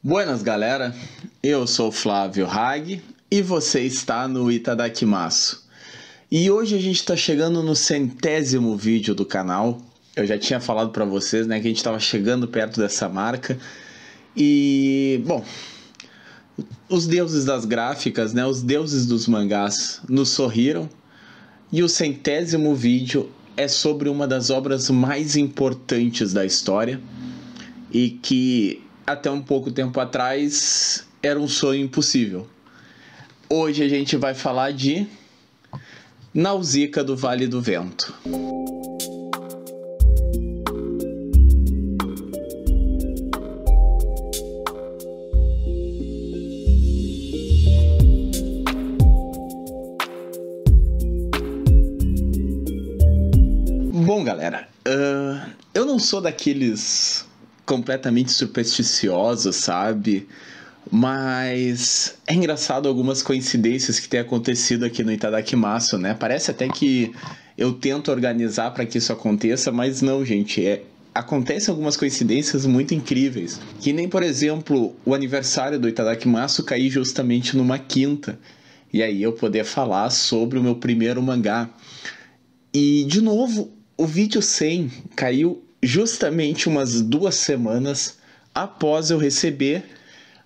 Buenas, galera. Eu sou Flávio Hag e você está no Itadakimasu. E hoje a gente está chegando no centésimo vídeo do canal. Eu já tinha falado para vocês, né, que a gente estava chegando perto dessa marca. E, bom, os deuses das gráficas, né, os deuses dos mangás nos sorriram. E o centésimo vídeo é sobre uma das obras mais importantes da história e que até um pouco tempo atrás era um sonho impossível. Hoje a gente vai falar de Nausica do Vale do Vento. Bom, galera, uh, eu não sou daqueles completamente supersticioso, sabe? Mas é engraçado algumas coincidências que têm acontecido aqui no Itadakimasu, né? Parece até que eu tento organizar para que isso aconteça, mas não, gente. É, acontecem algumas coincidências muito incríveis. Que nem, por exemplo, o aniversário do Itadakimasu cair justamente numa quinta. E aí eu poder falar sobre o meu primeiro mangá. E, de novo, o vídeo 100 caiu justamente umas duas semanas após eu receber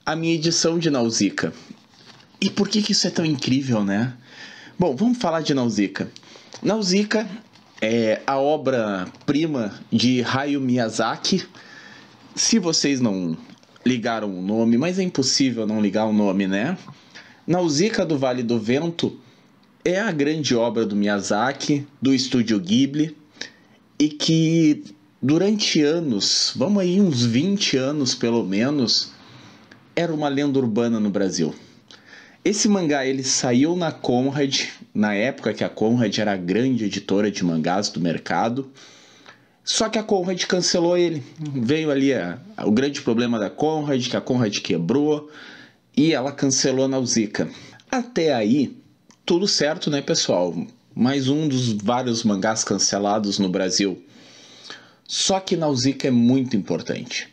a minha edição de Nausica. E por que, que isso é tão incrível, né? Bom, vamos falar de Nausica. Nausica é a obra-prima de Hayao Miyazaki. Se vocês não ligaram o nome, mas é impossível não ligar o nome, né? Nausica do Vale do Vento é a grande obra do Miyazaki, do estúdio Ghibli, e que Durante anos, vamos aí uns 20 anos pelo menos, era uma lenda urbana no Brasil. Esse mangá ele saiu na Conrad, na época que a Conrad era a grande editora de mangás do mercado. Só que a Conrad cancelou ele. Veio ali a, a, o grande problema da Conrad, que a Conrad quebrou e ela cancelou Nausicaa. Até aí, tudo certo, né, pessoal? Mais um dos vários mangás cancelados no Brasil. Só que Nausicaa é muito importante.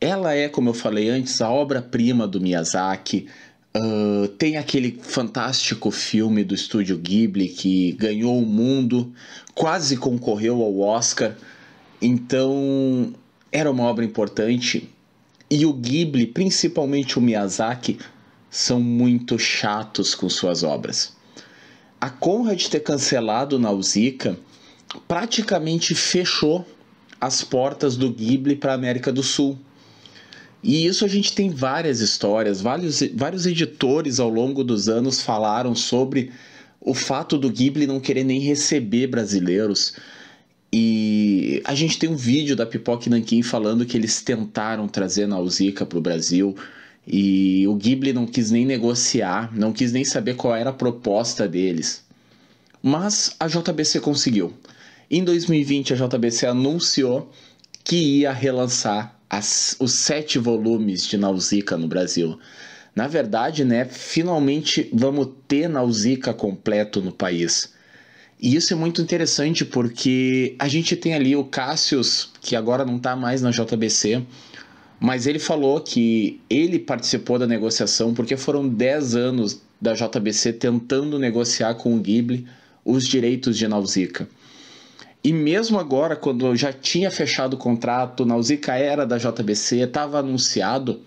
Ela é, como eu falei antes, a obra-prima do Miyazaki. Uh, tem aquele fantástico filme do estúdio Ghibli que ganhou o mundo, quase concorreu ao Oscar. Então, era uma obra importante. E o Ghibli, principalmente o Miyazaki, são muito chatos com suas obras. A Conrad ter cancelado Nausicaa praticamente fechou as portas do Ghibli para a América do Sul. E isso a gente tem várias histórias, vários, vários editores ao longo dos anos falaram sobre o fato do Ghibli não querer nem receber brasileiros. E a gente tem um vídeo da Pipoque Nankin falando que eles tentaram trazer Nausica para o Brasil e o Ghibli não quis nem negociar, não quis nem saber qual era a proposta deles. Mas a JBC conseguiu. Em 2020, a JBC anunciou que ia relançar as, os sete volumes de Nausicaa no Brasil. Na verdade, né, finalmente vamos ter Nausicaa completo no país. E isso é muito interessante porque a gente tem ali o Cassius, que agora não está mais na JBC, mas ele falou que ele participou da negociação porque foram 10 anos da JBC tentando negociar com o Ghibli os direitos de Nausicaa. E mesmo agora, quando eu já tinha fechado o contrato, Nausica era da JBC, estava anunciado,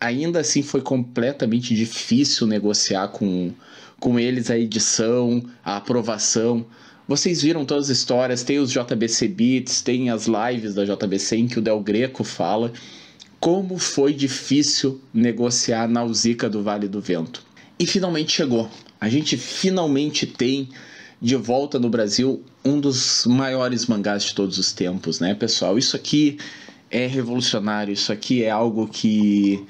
ainda assim foi completamente difícil negociar com, com eles a edição, a aprovação. Vocês viram todas as histórias, tem os JBC Beats, tem as lives da JBC em que o Del Greco fala como foi difícil negociar na Nausica do Vale do Vento. E finalmente chegou. A gente finalmente tem de volta no Brasil um dos maiores mangás de todos os tempos, né, pessoal? Isso aqui é revolucionário, isso aqui é algo que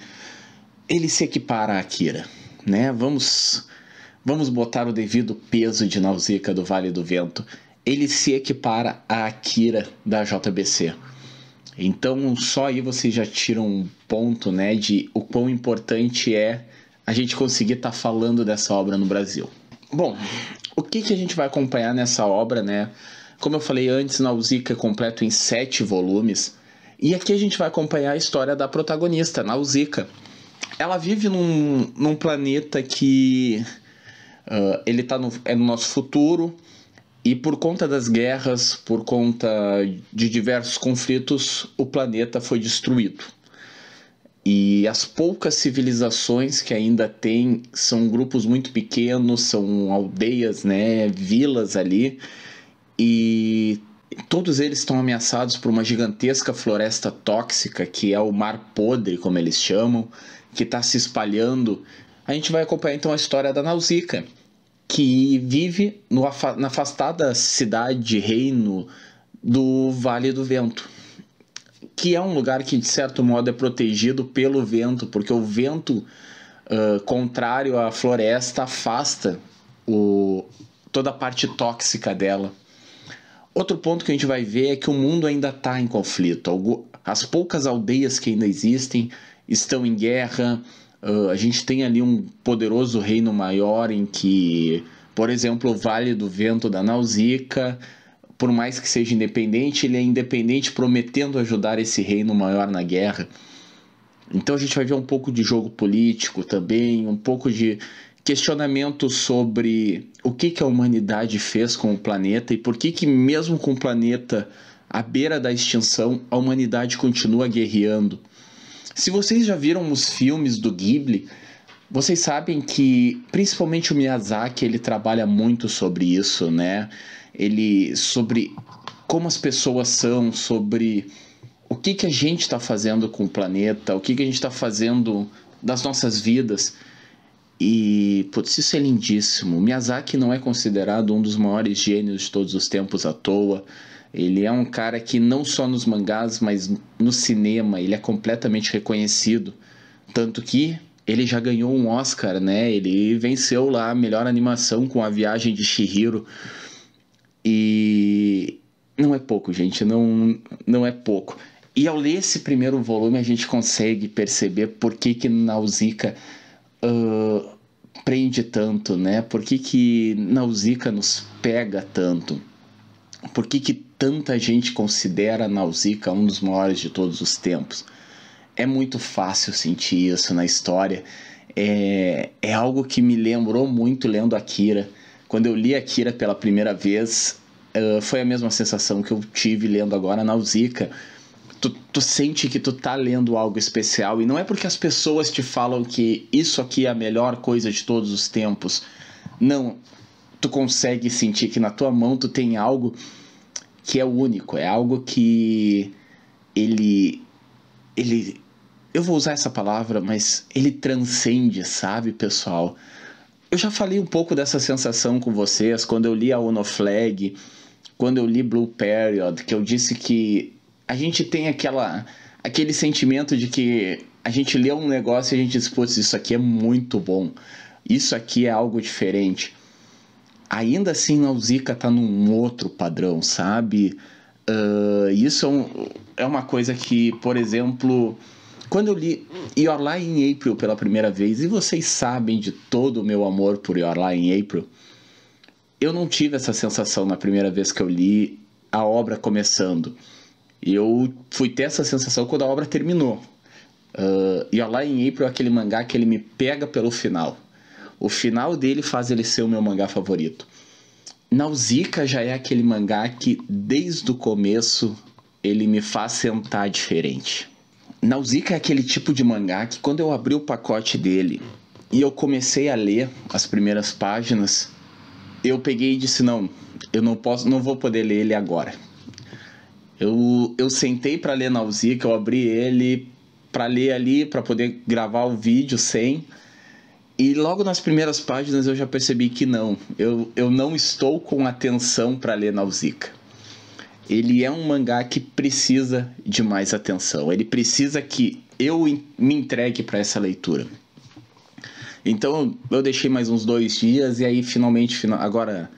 ele se equipara a Akira, né? Vamos vamos botar o devido peso de Nausicaa do Vale do Vento. Ele se equipara a Akira da JBC. Então, só aí vocês já tiram um ponto, né, de o quão importante é a gente conseguir estar tá falando dessa obra no Brasil. Bom, que, que a gente vai acompanhar nessa obra, né? Como eu falei antes, Nausica é completo em sete volumes. E aqui a gente vai acompanhar a história da protagonista, Nausica. Ela vive num, num planeta que uh, ele tá no, é no nosso futuro. E por conta das guerras, por conta de diversos conflitos, o planeta foi destruído. E as poucas civilizações que ainda tem são grupos muito pequenos, são aldeias, né, vilas ali, e todos eles estão ameaçados por uma gigantesca floresta tóxica que é o mar podre, como eles chamam, que está se espalhando. A gente vai acompanhar então a história da Nausica, que vive no, na afastada cidade reino do Vale do Vento, que é um lugar que de certo modo é protegido pelo vento, porque o vento uh, contrário à floresta afasta o, toda a parte tóxica dela. Outro ponto que a gente vai ver é que o mundo ainda está em conflito. As poucas aldeias que ainda existem estão em guerra. Uh, a gente tem ali um poderoso reino maior em que, por exemplo, o Vale do Vento da Nausicaa por mais que seja independente, ele é independente prometendo ajudar esse reino maior na guerra. Então a gente vai ver um pouco de jogo político também, um pouco de questionamento sobre o que, que a humanidade fez com o planeta e por que, que mesmo com o planeta à beira da extinção, a humanidade continua guerreando. Se vocês já viram os filmes do Ghibli, vocês sabem que principalmente o Miyazaki ele trabalha muito sobre isso, né? ele sobre como as pessoas são, sobre o que, que a gente está fazendo com o planeta, o que, que a gente está fazendo das nossas vidas. E, putz, isso é lindíssimo. Miyazaki não é considerado um dos maiores gênios de todos os tempos à toa. Ele é um cara que não só nos mangás, mas no cinema, ele é completamente reconhecido. Tanto que ele já ganhou um Oscar, né? Ele venceu lá a melhor animação com a viagem de Shihiro. E não é pouco, gente, não, não é pouco. E ao ler esse primeiro volume, a gente consegue perceber por que que Nausica uh, prende tanto, né? Por que que Nausica nos pega tanto? Por que que tanta gente considera Nausica um dos maiores de todos os tempos? É muito fácil sentir isso na história. É, é algo que me lembrou muito lendo Akira. Quando eu li Akira pela primeira vez, uh, foi a mesma sensação que eu tive lendo agora Nausica. Tu, tu sente que tu tá lendo algo especial e não é porque as pessoas te falam que isso aqui é a melhor coisa de todos os tempos. Não, tu consegue sentir que na tua mão tu tem algo que é único, é algo que ele ele eu vou usar essa palavra, mas ele transcende, sabe, pessoal? eu já falei um pouco dessa sensação com vocês quando eu li a Onoflag, quando eu li Blue Period, que eu disse que a gente tem aquela aquele sentimento de que a gente lê um negócio e a gente diz, putz, isso aqui é muito bom. Isso aqui é algo diferente. Ainda assim, Nausicaa tá num outro padrão, sabe? Uh, isso é, um, é uma coisa que, por exemplo, quando eu li Your Lie in April pela primeira vez, e vocês sabem de todo o meu amor por Your Lie in April, eu não tive essa sensação na primeira vez que eu li a obra começando. Eu fui ter essa sensação quando a obra terminou. Uh, Your Lie in April é aquele mangá que ele me pega pelo final. O final dele faz ele ser o meu mangá favorito. Nausicaa já é aquele mangá que desde o começo ele me faz sentar diferente. Nausicaa é aquele tipo de mangá que quando eu abri o pacote dele e eu comecei a ler as primeiras páginas, eu peguei e disse não, eu não posso, não vou poder ler ele agora. Eu, eu sentei para ler Nausicaa, eu abri ele para ler ali, para poder gravar o vídeo sem. E logo nas primeiras páginas eu já percebi que não, eu, eu não estou com atenção para ler Nausicaa ele é um mangá que precisa de mais atenção. Ele precisa que eu me entregue para essa leitura. Então eu deixei mais uns dois dias e aí finalmente, agora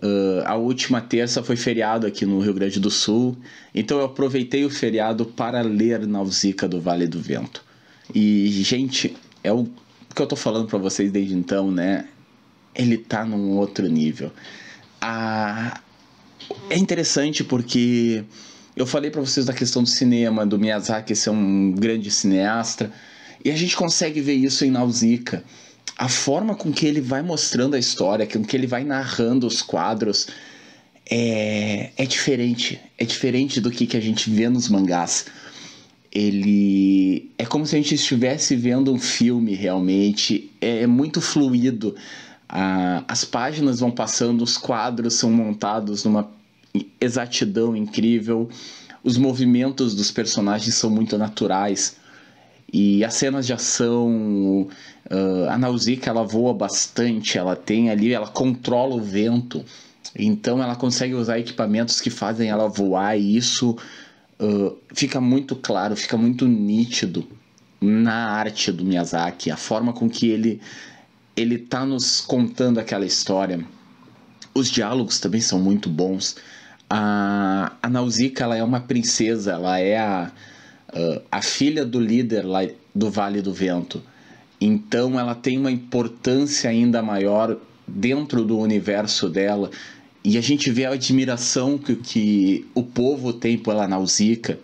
uh, a última terça foi feriado aqui no Rio Grande do Sul, então eu aproveitei o feriado para ler Nausica do Vale do Vento. E gente, é o que eu tô falando para vocês desde então, né? Ele tá num outro nível. A, é interessante porque eu falei para vocês da questão do cinema, do Miyazaki ser um grande cineasta, e a gente consegue ver isso em Nausicaa. A forma com que ele vai mostrando a história, com que ele vai narrando os quadros, é, é diferente. É diferente do que, que a gente vê nos mangás ele é como se a gente estivesse vendo um filme realmente é, é muito fluido as páginas vão passando, os quadros são montados numa exatidão incrível, os movimentos dos personagens são muito naturais. E as cenas de ação, uh, a Nausicaa ela voa bastante, ela tem ali, ela controla o vento, então ela consegue usar equipamentos que fazem ela voar e isso uh, fica muito claro, fica muito nítido na arte do Miyazaki, a forma com que ele ele está nos contando aquela história. Os diálogos também são muito bons. A, a Nausicaa, ela é uma princesa, ela é a, a filha do líder lá do Vale do Vento. Então ela tem uma importância ainda maior dentro do universo dela. E a gente vê a admiração que, que o povo tem pela Nausicaa.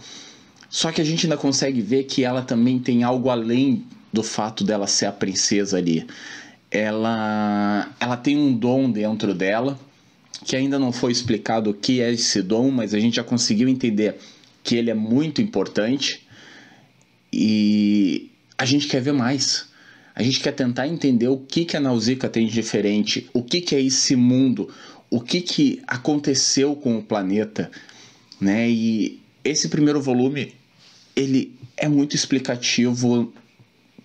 Só que a gente ainda consegue ver que ela também tem algo além do fato dela ser a princesa ali ela, ela tem um dom dentro dela, que ainda não foi explicado o que é esse dom, mas a gente já conseguiu entender que ele é muito importante e a gente quer ver mais. A gente quer tentar entender o que, que a Nausica tem de diferente, o que, que é esse mundo, o que, que aconteceu com o planeta, né? E esse primeiro volume, ele é muito explicativo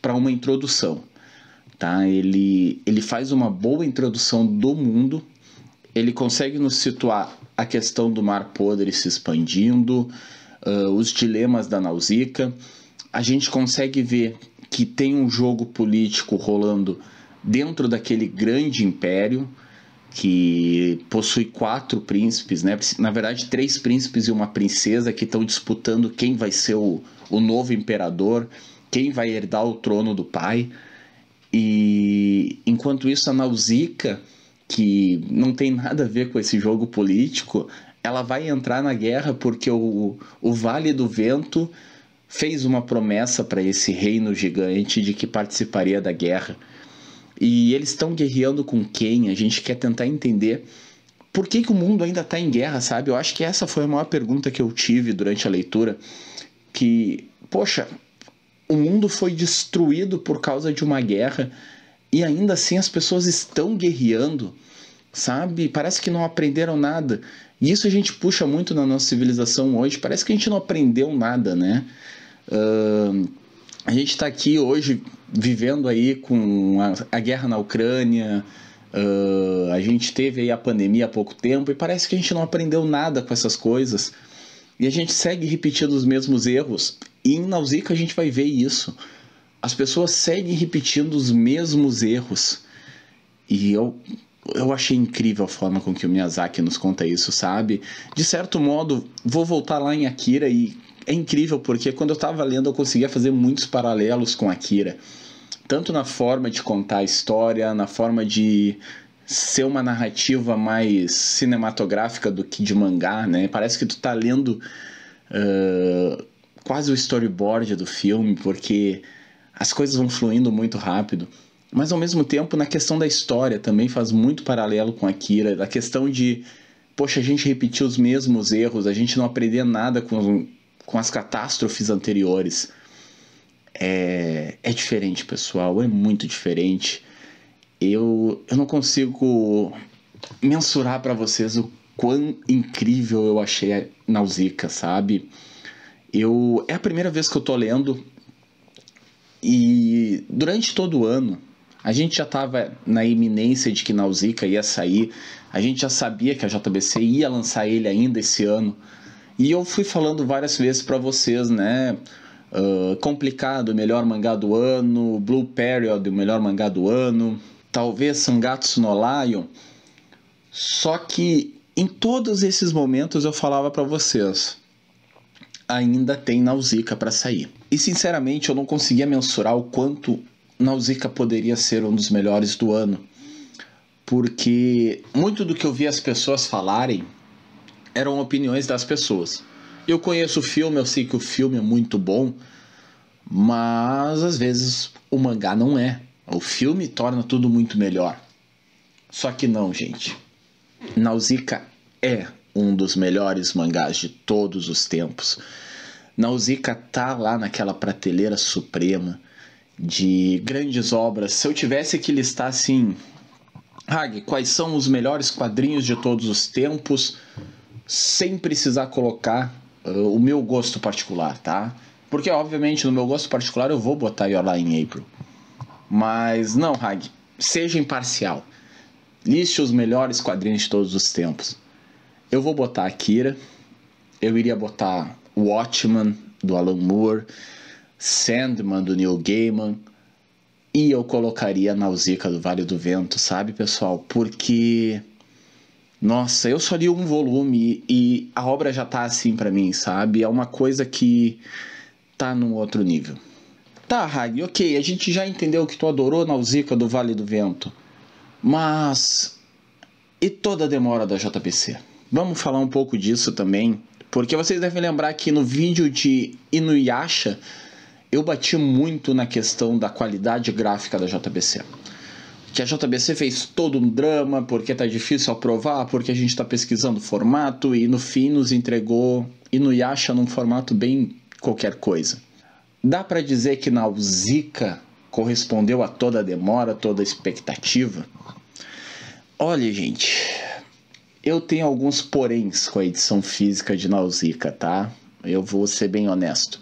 para uma introdução. Tá? Ele, ele faz uma boa introdução do mundo, ele consegue nos situar a questão do mar podre se expandindo, uh, os dilemas da Nausica. A gente consegue ver que tem um jogo político rolando dentro daquele grande império que possui quatro príncipes, né? Na verdade, três príncipes e uma princesa que estão disputando quem vai ser o, o novo imperador, quem vai herdar o trono do pai. E enquanto isso, a Nausica, que não tem nada a ver com esse jogo político, ela vai entrar na guerra porque o, o Vale do Vento fez uma promessa para esse reino gigante de que participaria da guerra. E eles estão guerreando com quem? A gente quer tentar entender por que, que o mundo ainda está em guerra, sabe? Eu acho que essa foi a maior pergunta que eu tive durante a leitura. Que, poxa, o mundo foi destruído por causa de uma guerra e ainda assim as pessoas estão guerreando, sabe? Parece que não aprenderam nada. E isso a gente puxa muito na nossa civilização hoje. Parece que a gente não aprendeu nada, né? Uh, a gente está aqui hoje vivendo aí com a, a guerra na Ucrânia. Uh, a gente teve aí a pandemia há pouco tempo e parece que a gente não aprendeu nada com essas coisas. E a gente segue repetindo os mesmos erros. E em Nausicaa a gente vai ver isso. As pessoas seguem repetindo os mesmos erros. E eu, eu achei incrível a forma com que o Miyazaki nos conta isso, sabe? De certo modo, vou voltar lá em Akira e é incrível porque quando eu estava lendo eu conseguia fazer muitos paralelos com Akira. Tanto na forma de contar a história, na forma de ser uma narrativa mais cinematográfica do que de mangá, né? Parece que tu tá lendo uh, quase o storyboard do filme, porque as coisas vão fluindo muito rápido. Mas ao mesmo tempo, na questão da história, também faz muito paralelo com Akira, da questão de, poxa, a gente repetir os mesmos erros, a gente não aprender nada com, com as catástrofes anteriores. É, é diferente, pessoal, é muito diferente. Eu, eu não consigo mensurar para vocês o quão incrível eu achei Nausica, sabe? Eu é a primeira vez que eu tô lendo e durante todo o ano a gente já estava na iminência de que Nausica ia sair, a gente já sabia que a JBC ia lançar ele ainda esse ano. E eu fui falando várias vezes para vocês, né? Uh, complicado, melhor mangá do ano, Blue Period, o melhor mangá do ano, talvez Sangatsu no Lion. Só que em todos esses momentos eu falava para vocês, ainda tem Nausica para sair. E sinceramente eu não conseguia mensurar o quanto Nausica poderia ser um dos melhores do ano, porque muito do que eu vi as pessoas falarem eram opiniões das pessoas. Eu conheço o filme, eu sei que o filme é muito bom, mas às vezes o mangá não é. O filme torna tudo muito melhor. Só que não, gente. Nausicaa é um dos melhores mangás de todos os tempos. Nausicaa tá lá naquela prateleira suprema de grandes obras. Se eu tivesse que listar assim, Hag, quais são os melhores quadrinhos de todos os tempos, sem precisar colocar uh, o meu gosto particular, tá? Porque, obviamente, no meu gosto particular eu vou botar Your Lie em April. Mas não, Hag, seja imparcial. Liste os melhores quadrinhos de todos os tempos. Eu vou botar Akira. Eu iria botar Watchman do Alan Moore, Sandman do Neil Gaiman e eu colocaria Nausicaa do Vale do Vento, sabe, pessoal? Porque nossa, eu só li um volume e a obra já tá assim para mim, sabe? É uma coisa que tá num outro nível. Tá, Hag, ok, a gente já entendeu que tu adorou Nausicaa do Vale do Vento, mas e toda a demora da JPC? Vamos falar um pouco disso também, porque vocês devem lembrar que no vídeo de Inuyasha eu bati muito na questão da qualidade gráfica da JBC. Que a JBC fez todo um drama porque tá difícil aprovar, porque a gente está pesquisando formato e no fim nos entregou Inuyasha num formato bem qualquer coisa. Dá para dizer que Nausicaa correspondeu a toda a demora, toda a expectativa? Olha, gente, eu tenho alguns poréns com a edição física de Nausica, tá? Eu vou ser bem honesto.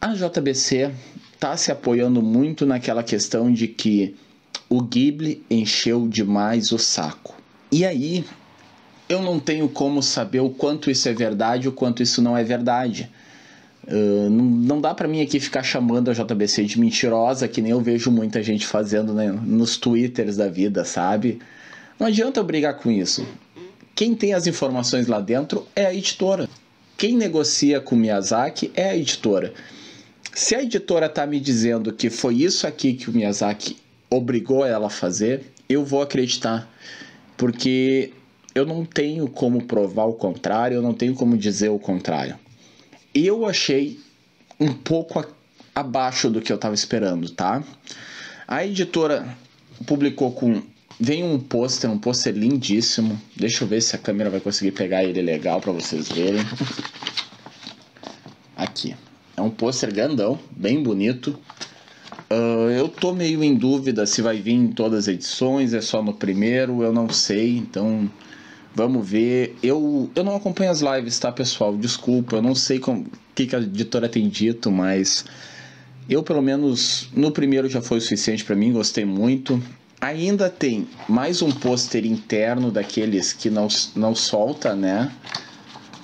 A JBC tá se apoiando muito naquela questão de que o Ghibli encheu demais o saco. E aí, eu não tenho como saber o quanto isso é verdade o quanto isso não é verdade. Uh, não, não, dá para mim aqui ficar chamando a JBC de mentirosa, que nem eu vejo muita gente fazendo né, nos twitters da vida, sabe? Não adianta eu brigar com isso. Quem tem as informações lá dentro é a editora. Quem negocia com Miyazaki é a editora. Se a editora está me dizendo que foi isso aqui que o Miyazaki obrigou ela a fazer, eu vou acreditar. Porque eu não tenho como provar o contrário, eu não tenho como dizer o contrário. Eu achei um pouco a, abaixo do que eu estava esperando, tá? A editora publicou com Vem um pôster, um pôster lindíssimo. Deixa eu ver se a câmera vai conseguir pegar ele legal para vocês verem. Aqui. É um pôster grandão, bem bonito. Uh, eu tô meio em dúvida se vai vir em todas as edições, é só no primeiro, eu não sei, então vamos ver. Eu, eu não acompanho as lives, tá, pessoal? Desculpa, eu não sei o que, que a editora tem dito, mas eu, pelo menos, no primeiro já foi o suficiente para mim, gostei muito. Ainda tem mais um pôster interno daqueles que não, não solta, né?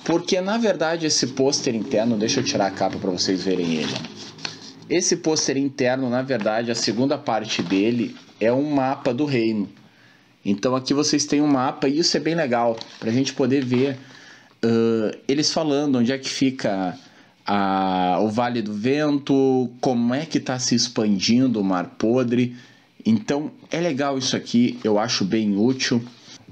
Porque na verdade esse pôster interno, deixa eu tirar a capa para vocês verem ele. Esse pôster interno, na verdade, a segunda parte dele é um mapa do reino. Então aqui vocês têm um mapa e isso é bem legal para a gente poder ver uh, eles falando onde é que fica a, o Vale do Vento, como é que está se expandindo o Mar Podre. Então é legal isso aqui, eu acho bem útil.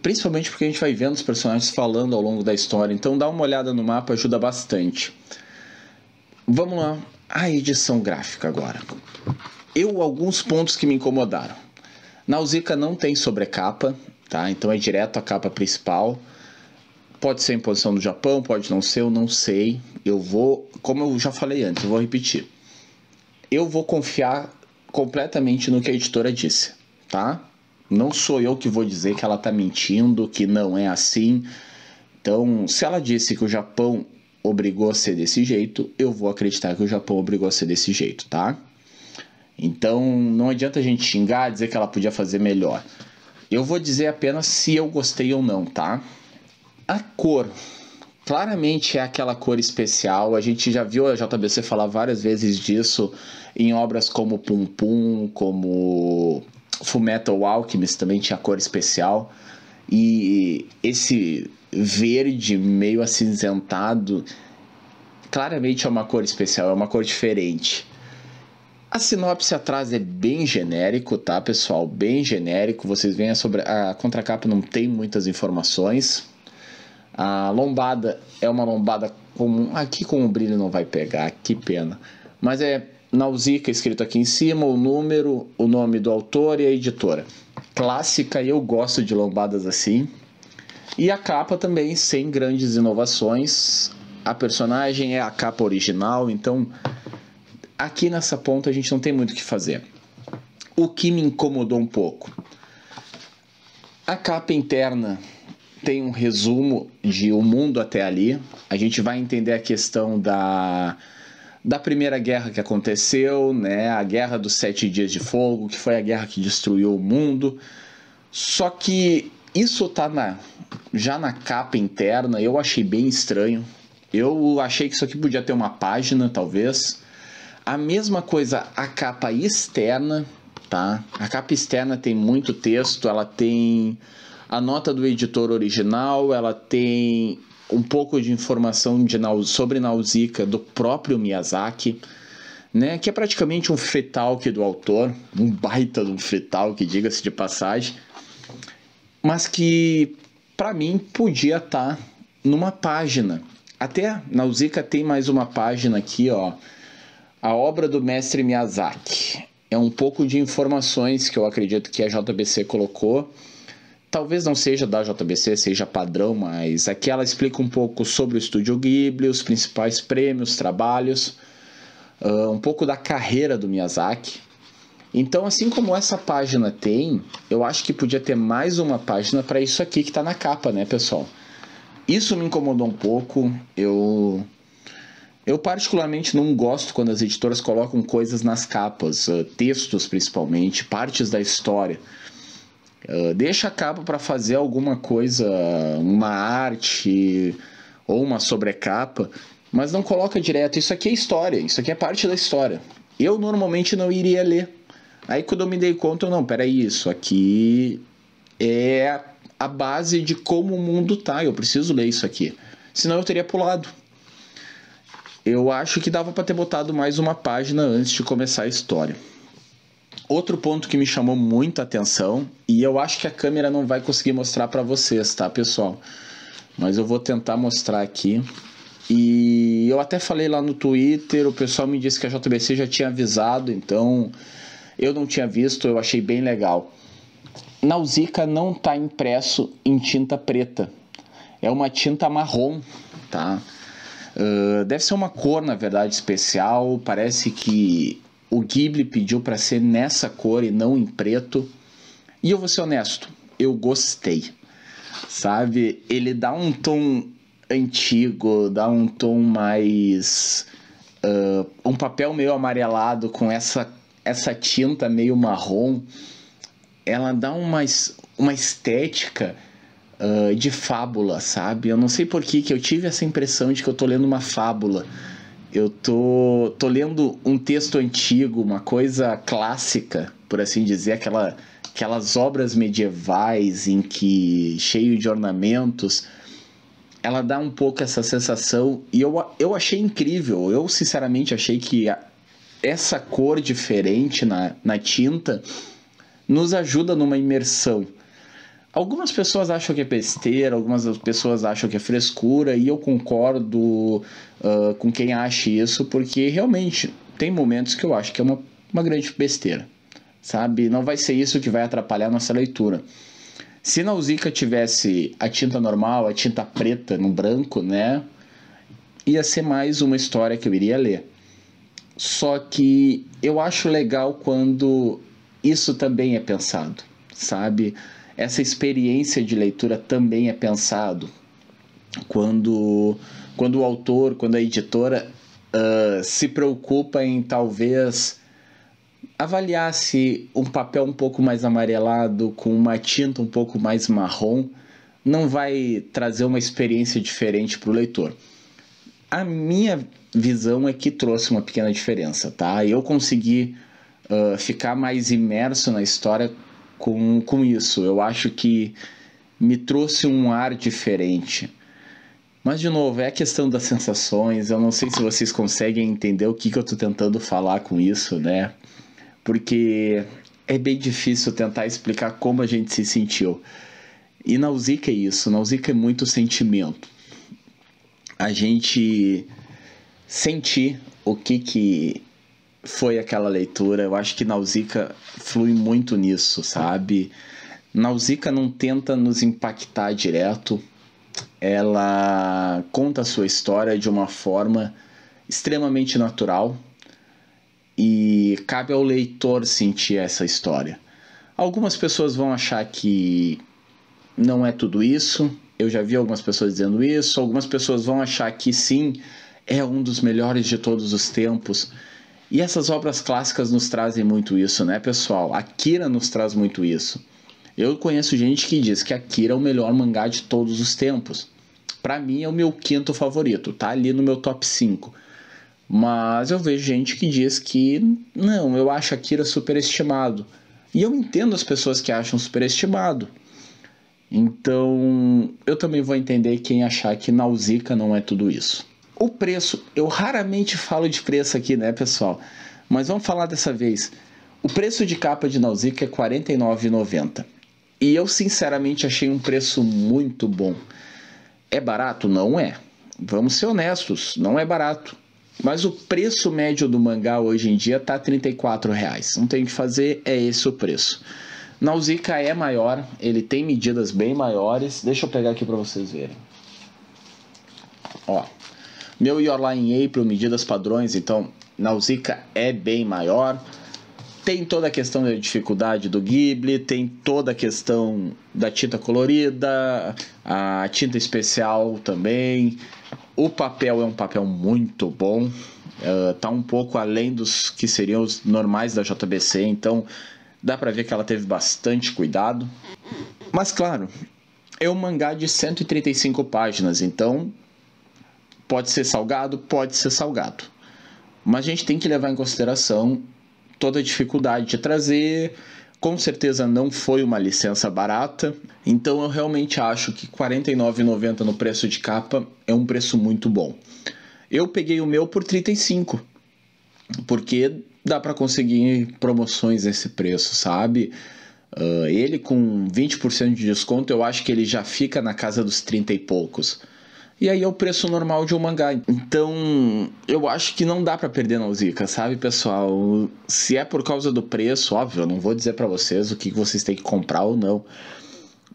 Principalmente porque a gente vai vendo os personagens falando ao longo da história. Então dá uma olhada no mapa, ajuda bastante. Vamos lá, a edição gráfica agora. Eu, alguns pontos que me incomodaram. Nausica não tem sobrecapa, tá? Então é direto a capa principal. Pode ser em posição do Japão, pode não ser, eu não sei. Eu vou, como eu já falei antes, eu vou repetir. Eu vou confiar completamente no que a editora disse, tá? Não sou eu que vou dizer que ela tá mentindo, que não é assim. Então, se ela disse que o Japão obrigou a ser desse jeito, eu vou acreditar que o Japão obrigou a ser desse jeito, tá? Então, não adianta a gente xingar, dizer que ela podia fazer melhor. Eu vou dizer apenas se eu gostei ou não, tá? A cor claramente é aquela cor especial. A gente já viu a JBC falar várias vezes disso em obras como Pum Pum, como Fullmetal Alchemist também tinha cor especial. E esse verde meio acinzentado claramente é uma cor especial, é uma cor diferente. A sinopse atrás é bem genérico, tá, pessoal? Bem genérico. Vocês veem sobre a contracapa não tem muitas informações a lombada é uma lombada comum. Aqui com o brilho não vai pegar, que pena. Mas é Nausica escrito aqui em cima, o número, o nome do autor e a editora. Clássica, eu gosto de lombadas assim. E a capa também, sem grandes inovações. A personagem é a capa original, então aqui nessa ponta a gente não tem muito o que fazer. O que me incomodou um pouco. A capa interna tem um resumo de O Mundo até ali. A gente vai entender a questão da, da primeira guerra que aconteceu, né? A guerra dos Sete Dias de Fogo, que foi a guerra que destruiu o mundo. Só que isso tá na, já na capa interna, eu achei bem estranho. Eu achei que isso aqui podia ter uma página, talvez. A mesma coisa a capa externa, tá? A capa externa tem muito texto, ela tem a nota do editor original, ela tem um pouco de informação de, sobre Nausicaa do próprio Miyazaki, né, que é praticamente um fetalk do autor, um baita de um fetalk, diga-se de passagem, mas que para mim podia estar tá numa página. Até Nausicaa tem mais uma página aqui, ó. A obra do mestre Miyazaki. É um pouco de informações que eu acredito que a JBC colocou talvez não seja da JBC, seja padrão, mas aqui é ela explica um pouco sobre o Estúdio Ghibli, os principais prêmios, trabalhos, uh, um pouco da carreira do Miyazaki. Então, assim como essa página tem, eu acho que podia ter mais uma página para isso aqui que está na capa, né, pessoal? Isso me incomodou um pouco. Eu eu particularmente não gosto quando as editoras colocam coisas nas capas, ah, textos principalmente, partes da história. Ah, deixa a capa para fazer alguma coisa, uma arte ou uma sobrecapa, mas não coloca direto. Isso aqui é história, isso aqui é parte da história. Eu normalmente não iria ler. Aí quando eu me dei conta, não, peraí, isso aqui é a base de como o mundo tá. Eu preciso ler isso aqui. Senão eu teria pulado. Eu acho que dava para ter botado mais uma página antes de começar a história. Outro ponto que me chamou muita atenção, e eu acho que a câmera não vai conseguir mostrar para vocês, tá, pessoal? Mas eu vou tentar mostrar aqui. E eu até falei lá no Twitter, o pessoal me disse que a JBC já tinha avisado, então eu não tinha visto, eu achei bem legal. Nausica não está impresso em tinta preta, é uma tinta marrom, tá? Uh, deve ser uma cor, na verdade, especial. Parece que o Ghibli pediu para ser nessa cor e não em preto. E eu vou ser honesto, eu gostei. Sabe? Ele dá um tom antigo, dá um tom mais. Uh, um papel meio amarelado com essa, essa tinta meio marrom. Ela dá uma, uma estética uh, de fábula, sabe? Eu não sei por que, que eu tive essa impressão de que eu tô lendo uma fábula eu tô, tô lendo um texto antigo, uma coisa clássica, por assim dizer, aquela, aquelas obras medievais em que cheio de ornamentos, ela dá um pouco essa sensação e eu, eu achei incrível. Eu sinceramente achei que a, essa cor diferente na, na tinta nos ajuda numa imersão. Algumas pessoas acham que é besteira, algumas pessoas acham que é frescura, e eu concordo uh, com quem acha isso, porque realmente tem momentos que eu acho que é uma, uma grande besteira, sabe? Não vai ser isso que vai atrapalhar a nossa leitura. Se na Uzica tivesse a tinta normal, a tinta preta no branco, né? Ia ser mais uma história que eu iria ler. Só que eu acho legal quando isso também é pensado, sabe? essa experiência de leitura também é pensado quando, quando o autor, quando a editora uh, se preocupa em talvez avaliasse um papel um pouco mais amarelado, com uma tinta um pouco mais marrom, não vai trazer uma experiência diferente para o leitor. A minha visão é que trouxe uma pequena diferença, tá? Eu consegui uh, ficar mais imerso na história com, com isso. Eu acho que me trouxe um ar diferente. Mas, de novo, é a questão das sensações. Eu não sei se vocês conseguem entender o que, que eu estou tentando falar com isso, né? Porque é bem difícil tentar explicar como a gente se sentiu. E Nausica é isso. Nausica é muito sentimento. A gente sentir o que, que foi aquela leitura. Eu acho que Nausica flui muito nisso, sabe? Nausica não tenta nos impactar direto. Ela conta a sua história de uma forma extremamente natural e cabe ao leitor sentir essa história. Algumas pessoas vão achar que não é tudo isso. Eu já vi algumas pessoas dizendo isso. Algumas pessoas vão achar que sim, é um dos melhores de todos os tempos. E essas obras clássicas nos trazem muito isso, né, pessoal? Akira nos traz muito isso. Eu conheço gente que diz que Akira é o melhor mangá de todos os tempos. Para mim é o meu quinto favorito, tá ali no meu top 5. Mas eu vejo gente que diz que não, eu acho Akira superestimado. E eu entendo as pessoas que acham superestimado. Então, eu também vou entender quem achar que Nausicaa não é tudo isso. O preço, eu raramente falo de preço aqui, né, pessoal? Mas vamos falar dessa vez. O preço de capa de Nausica é R$ 49,90. E eu sinceramente achei um preço muito bom. É barato? Não é. Vamos ser honestos, não é barato. Mas o preço médio do mangá hoje em dia tá R$ 34,00. Não tem o que fazer, é esse o preço. Nausicaa é maior, ele tem medidas bem maiores. Deixa eu pegar aqui para vocês verem. Ó, meu IOR em April, medidas padrões, então Nausica é bem maior. Tem toda a questão da dificuldade do Ghibli, tem toda a questão da tinta colorida, a tinta especial também. O papel é um papel muito bom, uh, tá um pouco além dos que seriam os normais da JBC, então dá para ver que ela teve bastante cuidado. Mas claro, é um mangá de 135 páginas, então Pode ser salgado, pode ser salgado. Mas a gente tem que levar em consideração toda a dificuldade de trazer. Com certeza não foi uma licença barata. Então eu realmente acho que R$ 49,90 no preço de capa é um preço muito bom. Eu peguei o meu por 35, porque dá para conseguir promoções nesse preço, sabe? Uh, ele com 20% de desconto, eu acho que ele já fica na casa dos 30 e poucos e aí é o preço normal de um mangá. Então, eu acho que não dá para perder na Uzica, sabe, pessoal? Se é por causa do preço, óbvio, eu não vou dizer para vocês o que vocês têm que comprar ou não.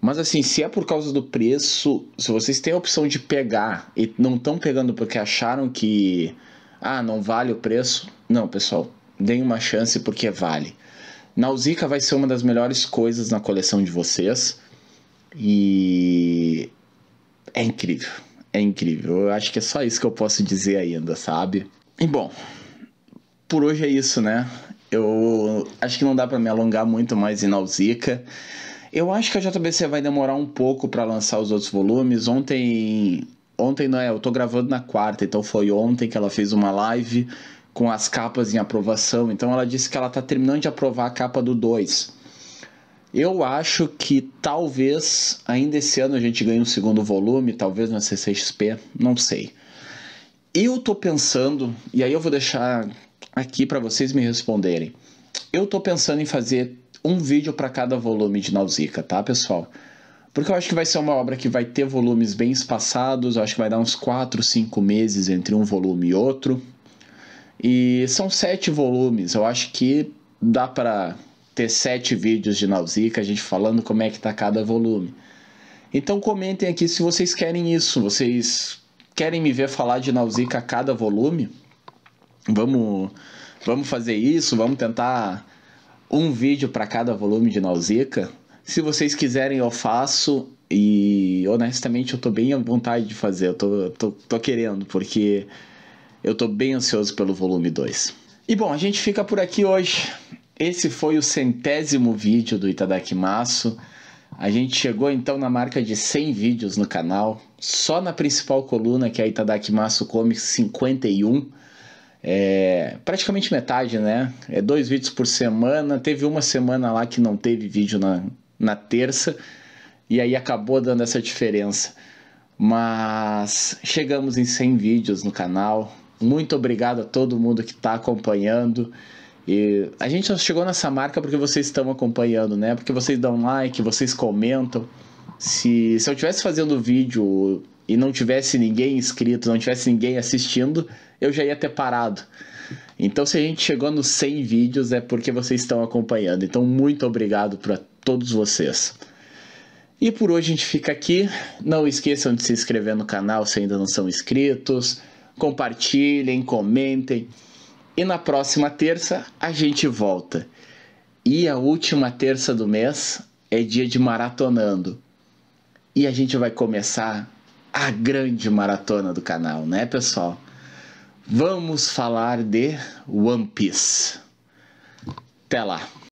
Mas assim, se é por causa do preço, se vocês têm a opção de pegar e não estão pegando porque acharam que ah, não vale o preço, não, pessoal, deem uma chance porque vale. Nausica vai ser uma das melhores coisas na coleção de vocês e é incrível é incrível. Eu acho que é só isso que eu posso dizer ainda, sabe? E bom, por hoje é isso, né? Eu acho que não dá para me alongar muito mais em Nausica. Eu acho que a JBC vai demorar um pouco para lançar os outros volumes. Ontem, ontem não é, eu tô gravando na quarta, então foi ontem que ela fez uma live com as capas em aprovação. Então ela disse que ela tá terminando de aprovar a capa do 2. Eu acho que talvez ainda esse ano a gente ganhe um segundo volume, talvez na CCXP, não sei. Eu tô pensando, e aí eu vou deixar aqui para vocês me responderem. Eu tô pensando em fazer um vídeo para cada volume de Nausica, tá, pessoal? Porque eu acho que vai ser uma obra que vai ter volumes bem espaçados, eu acho que vai dar uns 4, 5 meses entre um volume e outro. E são sete volumes, eu acho que dá para ter sete vídeos de Nausica, a gente falando como é que tá cada volume. Então comentem aqui se vocês querem isso, vocês querem me ver falar de Nausica a cada volume? Vamos, vamos fazer isso, vamos tentar um vídeo para cada volume de Nausica. Se vocês quiserem, eu faço e honestamente eu tô bem à vontade de fazer, eu tô, tô, tô querendo, porque eu tô bem ansioso pelo volume 2. E bom, a gente fica por aqui hoje. Esse foi o centésimo vídeo do Itadakimasu. A gente chegou então na marca de 100 vídeos no canal, só na principal coluna que é a Itadakimasu Comics 51. É praticamente metade, né? É dois vídeos por semana. Teve uma semana lá que não teve vídeo na, na terça, e aí acabou dando essa diferença. Mas chegamos em 100 vídeos no canal. Muito obrigado a todo mundo que está acompanhando. E a gente só chegou nessa marca porque vocês estão acompanhando, né? Porque vocês dão like, vocês comentam. Se, se eu tivesse fazendo vídeo e não tivesse ninguém inscrito, não tivesse ninguém assistindo, eu já ia ter parado. Então, se a gente chegou nos 100 vídeos, é porque vocês estão acompanhando. Então, muito obrigado para todos vocês. E por hoje a gente fica aqui. Não esqueçam de se inscrever no canal se ainda não são inscritos. Compartilhem, comentem. E na próxima terça a gente volta. E a última terça do mês é dia de maratonando. E a gente vai começar a grande maratona do canal, né, pessoal? Vamos falar de One Piece. Até lá!